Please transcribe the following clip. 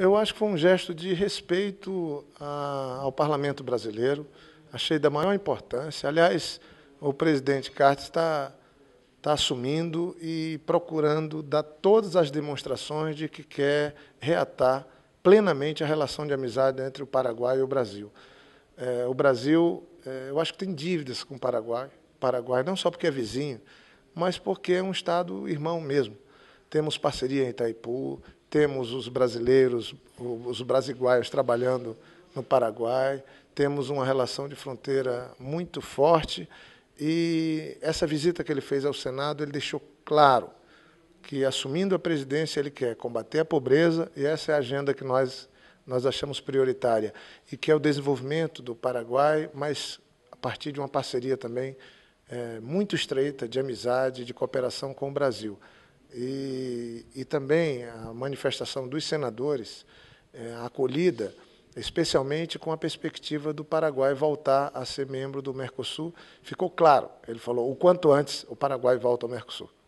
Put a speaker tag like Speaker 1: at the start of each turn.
Speaker 1: Eu acho que foi um gesto de respeito a, ao parlamento brasileiro, achei da maior importância. Aliás, o presidente Cartes está assumindo e procurando dar todas as demonstrações de que quer reatar plenamente a relação de amizade entre o Paraguai e o Brasil. É, o Brasil, é, eu acho que tem dívidas com o Paraguai, Paraguai não só porque é vizinho, mas porque é um estado irmão mesmo. Temos parceria em Itaipu, temos os brasileiros, os brasiguaios trabalhando no Paraguai, temos uma relação de fronteira muito forte e essa visita que ele fez ao Senado, ele deixou claro que assumindo a presidência ele quer combater a pobreza e essa é a agenda que nós nós achamos prioritária e que é o desenvolvimento do Paraguai, mas a partir de uma parceria também é, muito estreita de amizade, de cooperação com o Brasil e, e também a manifestação dos senadores, é, acolhida, especialmente com a perspectiva do Paraguai voltar a ser membro do Mercosul, ficou claro. Ele falou: o quanto antes o Paraguai volta ao Mercosul.